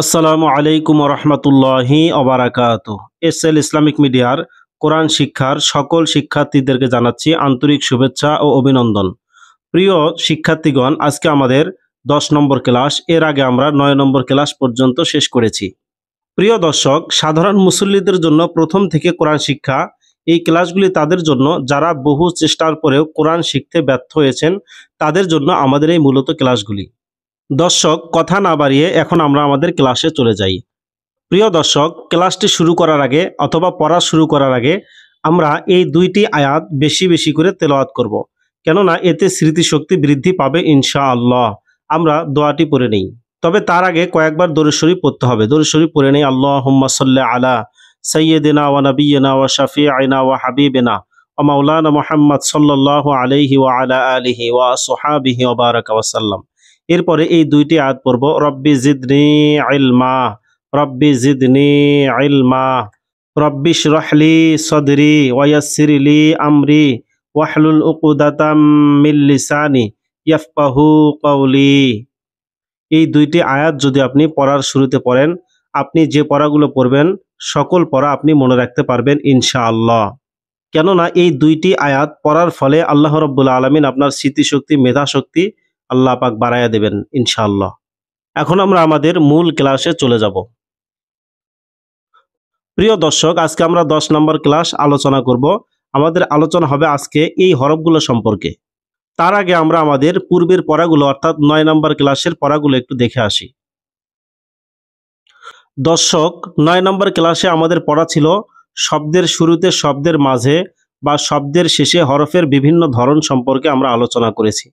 আসসালামু আলাইকুম রহমতুল্লাহি অবরাকাত এস এল ইসলামিক মিডিয়ার কোরআন শিক্ষার সকল শিক্ষার্থীদেরকে জানাচ্ছি আন্তরিক শুভেচ্ছা ও অভিনন্দন প্রিয় শিক্ষার্থীগণ আজকে আমাদের দশ নম্বর ক্লাস এর আগে আমরা নয় নম্বর ক্লাস পর্যন্ত শেষ করেছি প্রিয় দর্শক সাধারণ মুসল্লিদের জন্য প্রথম থেকে কোরআন শিক্ষা এই ক্লাসগুলি তাদের জন্য যারা বহু চেষ্টার পরেও কোরআন শিখতে ব্যর্থ হয়েছেন তাদের জন্য আমাদের এই মূলত ক্লাসগুলি দর্শক কথা না বাড়িয়ে এখন আমরা আমাদের ক্লাসে চলে যাই প্রিয় দর্শক ক্লাসটি শুরু করার আগে অথবা পড়া শুরু করার আগে আমরা এই দুইটি আয়াত বেশি বেশি করে তেলাওয়াত করব। কেননা এতে স্মৃতিশক্তি বৃদ্ধি পাবে ইনশা আল্লাহ আমরা দোয়াটি পড়ে নেই তবে তার আগে কয়েকবার দরেশ্বরী পড়তে হবে দরেশ্বরী পড়ে নেই আল্লাহ হুম্মা সাল্লাহ আলা সৈয়দিনা ওয়া নবীনা ওয়া শাফি আইনা ওয়া হাবিবেনা ও মাওলানা মোহাম্মদ সাল্লাহ আলহি ওয়া আলা আলিহি ওয়া সোহাবিহি ওবারক ওয়াসাল্লাম এরপরে এই দুইটি আয়াত পড়ব রব্বি জিদনি মা রব্বি জিদনি আইলমা রব্বিশ রহলি সদরি ওয়াসিরিলি আমরি ওয়াহলুল উকুদাতাম মিল্লিসানি ইয়াফকাহু কৌলি এই দুইটি আয়াত যদি আপনি পড়ার শুরুতে পড়েন আপনি যে পড়াগুলো পড়বেন সকল পড়া আপনি মনে রাখতে পারবেন ইনশাআল্লাহ কেননা এই দুইটি আয়াত পড়ার ফলে আল্লাহ রব্বুল আলমিন আপনার স্মৃতিশক্তি মেধাশক্তি আল্লাহ পাক বাড়াইয়া দেবেন ইনশাআল্লাহ এখন আমরা আমাদের মূল ক্লাসে চলে যাব প্রিয় দর্শক আজকে আমরা দশ নম্বর ক্লাস আলোচনা করব আমাদের আলোচনা হবে আজকে এই হরফগুলো সম্পর্কে তার আগে আমরা আমাদের পূর্বের পড়াগুলো অর্থাৎ নয় নম্বর ক্লাসের পড়াগুলো একটু দেখে আসি দর্শক নয় নম্বর ক্লাসে আমাদের পড়া ছিল শব্দের শুরুতে শব্দের মাঝে বা শব্দের শেষে হরফের বিভিন্ন ধরন সম্পর্কে আমরা আলোচনা করেছি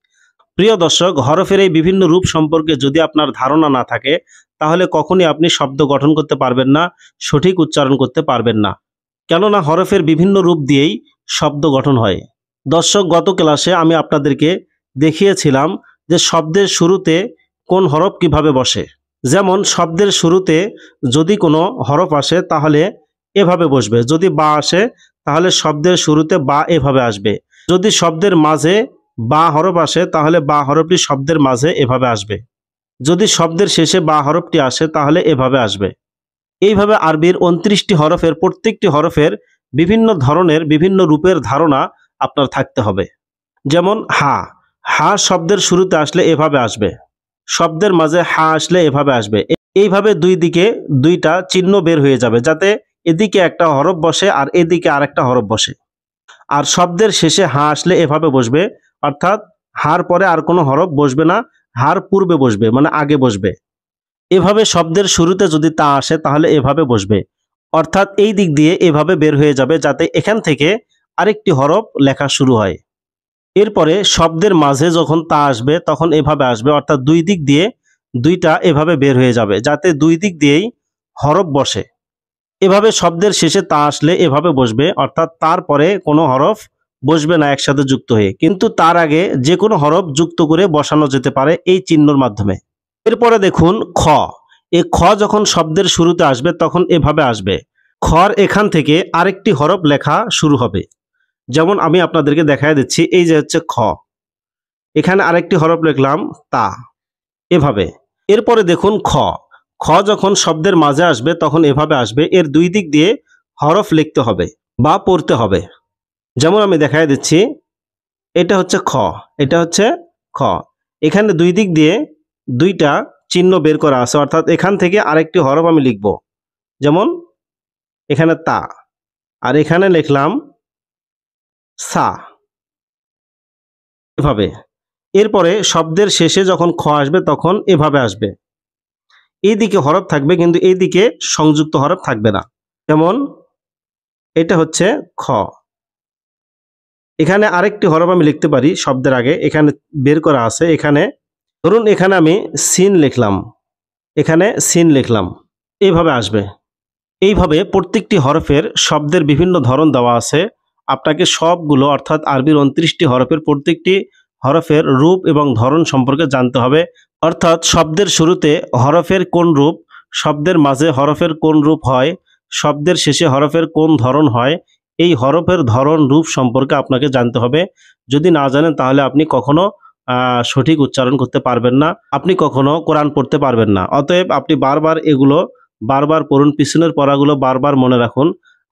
প্রিয় দর্শক হরফের এই বিভিন্ন রূপ সম্পর্কে যদি আপনার ধারণা না থাকে তাহলে কখনই আপনি শব্দ গঠন করতে পারবেন না সঠিক উচ্চারণ করতে পারবেন না কেননা হরফের বিভিন্ন রূপ দিয়েই শব্দ গঠন হয় দর্শক গত ক্লাসে আমি আপনাদেরকে দেখিয়েছিলাম যে শব্দের শুরুতে কোন হরফ কিভাবে বসে যেমন শব্দের শুরুতে যদি কোনো হরফ আসে তাহলে এভাবে বসবে যদি বা আসে তাহলে শব্দের শুরুতে বা এভাবে আসবে যদি শব্দের মাঝে বা হরফ আসে তাহলে বা হরফটি শব্দের মাঝে এভাবে আসবে যদি শব্দের শেষে বা হরফটি আসে তাহলে এভাবে আসবে এইভাবে আরবির উনত্রিশটি হরফের প্রত্যেকটি হরফের বিভিন্ন ধরনের বিভিন্ন রূপের ধারণা আপনার থাকতে হবে যেমন হা হা শব্দের শুরুতে আসলে এভাবে আসবে শব্দের মাঝে হা আসলে এভাবে আসবে এইভাবে দুই দিকে দুইটা চিহ্ন বের হয়ে যাবে যাতে এদিকে একটা হরফ বসে আর এদিকে আর একটা হরফ বসে আর শব্দের শেষে হা আসলে এভাবে বসবে অর্থাৎ হার পরে আর কোনো হরফ বসবে না হার পূর্বে বসবে মানে আগে বসবে এভাবে শব্দের শুরুতে যদি তা আসে তাহলে এভাবে বসবে অর্থাৎ এই দিক দিয়ে এভাবে বের হয়ে যাবে যাতে এখান থেকে আরেকটি হরফ লেখা শুরু হয় এরপরে শব্দের মাঝে যখন তা আসবে তখন এভাবে আসবে অর্থাৎ দুই দিক দিয়ে দুইটা এভাবে বের হয়ে যাবে যাতে দুই দিক দিয়েই হরফ বসে এভাবে শব্দের শেষে তা আসলে এভাবে বসবে অর্থাৎ তারপরে কোনো হরফ বসবে না একসাথে যুক্ত হয়ে কিন্তু তার আগে যে কোনো হরফ যুক্ত করে বসানো যেতে পারে এই চিহ্নর মাধ্যমে এরপরে দেখুন খ এ খ যখন শব্দের শুরুতে আসবে তখন এভাবে আসবে খর এখান থেকে আরেকটি হরফ লেখা শুরু হবে যেমন আমি আপনাদেরকে দেখায় দিচ্ছি এই যে হচ্ছে খ এখানে আরেকটি হরফ লিখলাম তা এভাবে এরপরে দেখুন খ খ যখন শব্দের মাঝে আসবে তখন এভাবে আসবে এর দুই দিক দিয়ে হরফ লিখতে হবে বা পড়তে হবে যেমন আমি দেখাই দিচ্ছি এটা হচ্ছে খ এটা হচ্ছে খ এখানে দুই দিক দিয়ে দুইটা চিহ্ন বের করা আছে অর্থাৎ এখান থেকে আরেকটি হরফ আমি লিখব যেমন এখানে তা আর এখানে লিখলাম সা এভাবে এরপরে শব্দের শেষে যখন খ আসবে তখন এভাবে আসবে এইদিকে হরফ থাকবে কিন্তু এইদিকে সংযুক্ত হরফ থাকবে না যেমন এটা হচ্ছে খ এখানে আরেকটি হরফ আমি লিখতে পারি শব্দের আগে এখানে বের করা আছে এখানে ধরুন এখানে আমি সিন লিখলাম এখানে সিন লিখলাম এইভাবে আসবে এইভাবে প্রত্যেকটি হরফের শব্দের বিভিন্ন ধরন দেওয়া আছে আপনাকে সবগুলো অর্থাৎ আরবির উনত্রিশটি হরফের প্রত্যেকটি হরফের রূপ এবং ধরন সম্পর্কে জানতে হবে অর্থাৎ শব্দের শুরুতে হরফের কোন রূপ শব্দের মাঝে হরফের কোন রূপ হয় শব্দের শেষে হরফের কোন ধরন হয় এই হরফের ধরন রূপ সম্পর্কে আপনাকে জানতে হবে যদি না জানেন তাহলে আপনি কখনো সঠিক উচ্চারণ করতে পারবেন না আপনি কখনো কোরআন পড়তে পারবেন না অতএব আপনি বারবার এগুলো বারবার পড়ুন পিছনের পড়াগুলো বারবার মনে রাখুন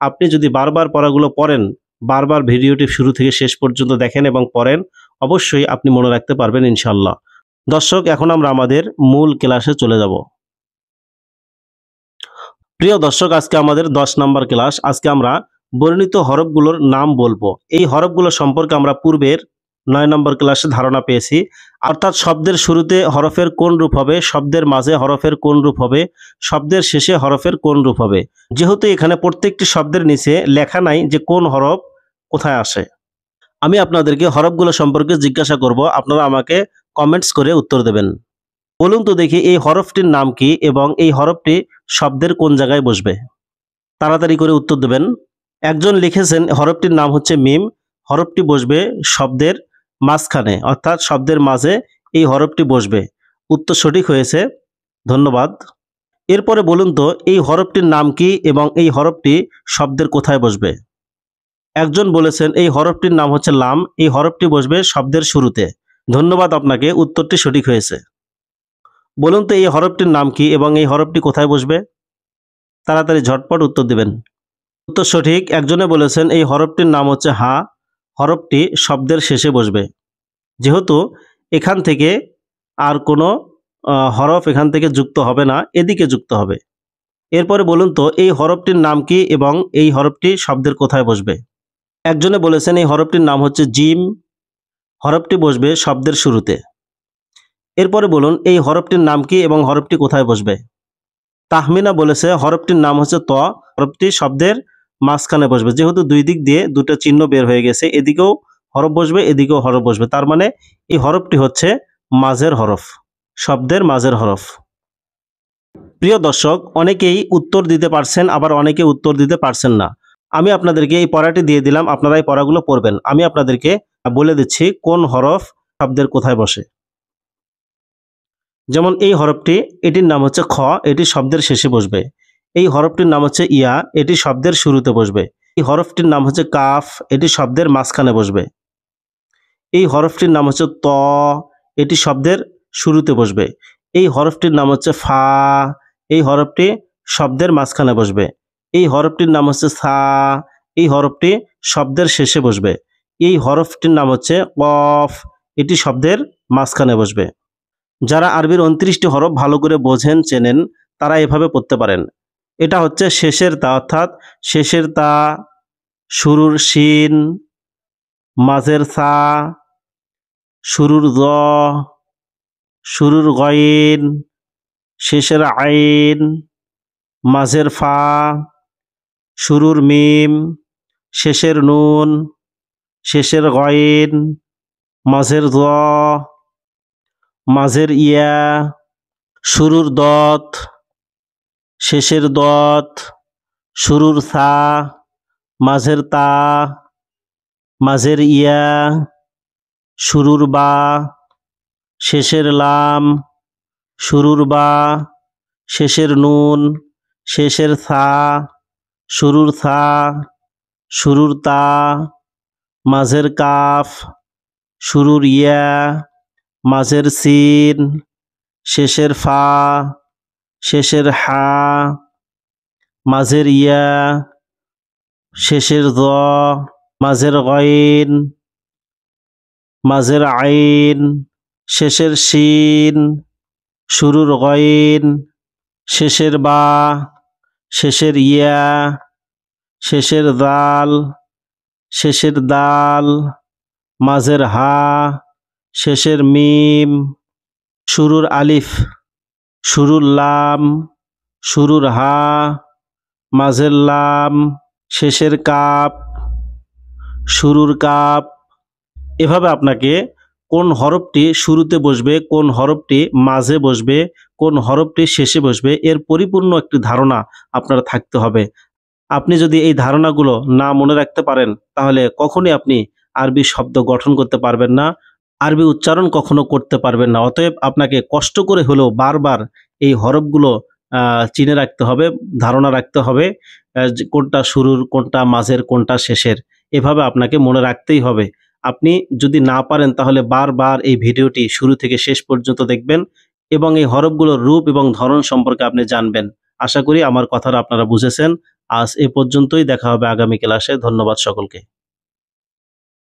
আপনি যদি বারবার পড়াগুলো পড়েন বারবার ভিডিওটি শুরু থেকে শেষ পর্যন্ত দেখেন এবং পড়েন অবশ্যই আপনি মনে রাখতে পারবেন ইনশাল্লাহ দর্শক এখন আমরা আমাদের মূল ক্লাসে চলে যাব প্রিয় দর্শক আজকে আমাদের দশ নম্বর ক্লাস আজকে আমরা বর্ণিত হরফগুলোর নাম বলবো এই হরফগুলো সম্পর্কে আমরা পূর্বের নয় নম্বর ক্লাসে ধারণা পেয়েছি অর্থাৎ শব্দের শুরুতে হরফের কোন রূপ হবে শব্দের মাঝে হরফের কোন রূপ হবে শব্দের শেষে হরফের কোন রূপ হবে যেহেতু এখানে প্রত্যেকটি শব্দের নিচে লেখা নাই যে কোন হরফ কোথায় আসে আমি আপনাদেরকে হরফগুলো সম্পর্কে জিজ্ঞাসা করব আপনারা আমাকে কমেন্টস করে উত্তর দেবেন বলুন তো দেখি এই হরফটির নাম কি এবং এই হরফটি শব্দের কোন জায়গায় বসবে তাড়াতাড়ি করে উত্তর দেবেন একজন লিখেছেন হরফটির নাম হচ্ছে মিম হরফটি বসবে শব্দের মাঝখানে অর্থাৎ শব্দের মাঝে এই হরফটি বসবে উত্তর সঠিক হয়েছে ধন্যবাদ এরপরে বলুন তো এই হরফটির নাম কি এবং এই হরফটি শব্দের কোথায় বসবে একজন বলেছেন এই হরফটির নাম হচ্ছে লাম এই হরফটি বসবে শব্দের শুরুতে ধন্যবাদ আপনাকে উত্তরটি সঠিক হয়েছে বলুন তো এই হরফটির নাম কি এবং এই হরফটি কোথায় বসবে তাড়াতাড়ি ঝটপট উত্তর দেবেন উত্তর সঠিক একজনে বলেছেন এই হরফটির নাম হচ্ছে হা হরফটি শব্দের শেষে বসবে যেহেতু এখান থেকে আর কোনো হরফ এখান থেকে যুক্ত হবে না এদিকে যুক্ত হবে এরপরে বলুন তো এই হরফটির নাম কি এবং এই হরফটি শব্দের কোথায় বসবে একজনে বলেছেন এই হরফটির নাম হচ্ছে জিম হরফটি বসবে শব্দের শুরুতে এরপরে বলুন এই হরফটির নাম কি এবং হরফটি কোথায় বসবে তাহমিনা বলেছে হরফটির নাম হচ্ছে ত হরফটি শব্দের মাঝখানে বসবে যেহেতু দুই দিক দিয়ে দুটো চিহ্ন বের হয়ে গেছে এদিকেও হরফ বসবে এদিকেও হরফ বসবে তার মানে এই হরফটি হচ্ছে মাঝের হরফ শব্দের মাঝের হরফ প্রিয় দর্শক অনেকেই উত্তর দিতে পারছেন আবার অনেকে উত্তর দিতে পারছেন না আমি আপনাদেরকে এই পড়াটি দিয়ে দিলাম আপনারা এই পড়াগুলো পড়বেন আমি আপনাদেরকে বলে দিচ্ছি কোন হরফ শব্দের কোথায় বসে যেমন এই হরফটি এটির নাম হচ্ছে খ এটি শব্দের শেষে বসবে এই হরফটির নাম হচ্ছে ইয়া এটি শব্দের শুরুতে বসবে এই হরফটির নাম হচ্ছে কাফ এটি শব্দের মাঝখানে বসবে এই হরফটির নাম হচ্ছে ত এটি শব্দের শুরুতে বসবে এই হরফটির নাম হচ্ছে ফা এই হরফটি শব্দের মাঝখানে বসবে এই হরফটির নাম হচ্ছে সা এই হরফটি শব্দের শেষে বসবে এই হরফটির নাম হচ্ছে কফ এটি শব্দের মাঝখানে বসবে যারা আরবির উনত্রিশটি হরফ ভালো করে বোঝেন চেনেন তারা এভাবে পড়তে পারেন এটা হচ্ছে শেষের তা অর্থাৎ শেষের তা শুরুর শিন মাঝের সা শুরুর জ শুরুর গয়েন শেষের আইন মাঝের ফা শুরুর মিম শেষের নুন শেষের গয়েন মাঝের জ মাঝের ইয়া শুরুর দত শেষের দত শুরুর সা মাঝের তা মাঝের ইয়া শুরুর বা শেষের লাম শুরুর বা শেষের নুন শেষের সা শুরুর সা শুরুর তা মাঝের কাফ শুরুর ইয়া মাঝের সিন শেষের ফা শেষের হা মাঝের ইয়া শেষের দ মাঝের গইন মাঝের আইন শেষের শিন শুরুর গইন শেষের বা শেষের ইয়া শেষের দাল শেষের দাল মাঝের হা শেষের মিম শুরুর আলিফ শুরুর লাম শুরুর হা মাঝের লাম শেষের কাপ শুরুর কাপ এভাবে আপনাকে কোন হরফটি শুরুতে বসবে কোন হরফটি মাঝে বসবে কোন হরফটি শেষে বসবে এর পরিপূর্ণ একটি ধারণা আপনার থাকতে হবে আপনি যদি এই ধারণাগুলো না মনে রাখতে পারেন তাহলে কখনই আপনি আরবি শব্দ গঠন করতে পারবেন না আরবি উচ্চারণ কখনো করতে পারবেন না অতএব আপনাকে কষ্ট করে হলেও বারবার এই হরফগুলো চিনে রাখতে হবে ধারণা রাখতে হবে কোনটা শুরুর কোনটা মাঝের কোনটা শেষের এভাবে আপনাকে মনে রাখতেই হবে আপনি যদি না পারেন তাহলে বারবার এই ভিডিওটি শুরু থেকে শেষ পর্যন্ত দেখবেন এবং এই হরফগুলোর রূপ এবং ধরন সম্পর্কে আপনি জানবেন আশা করি আমার কথাটা আপনারা বুঝেছেন আজ এ পর্যন্তই দেখা হবে আগামী ক্লাসে ধন্যবাদ সকলকে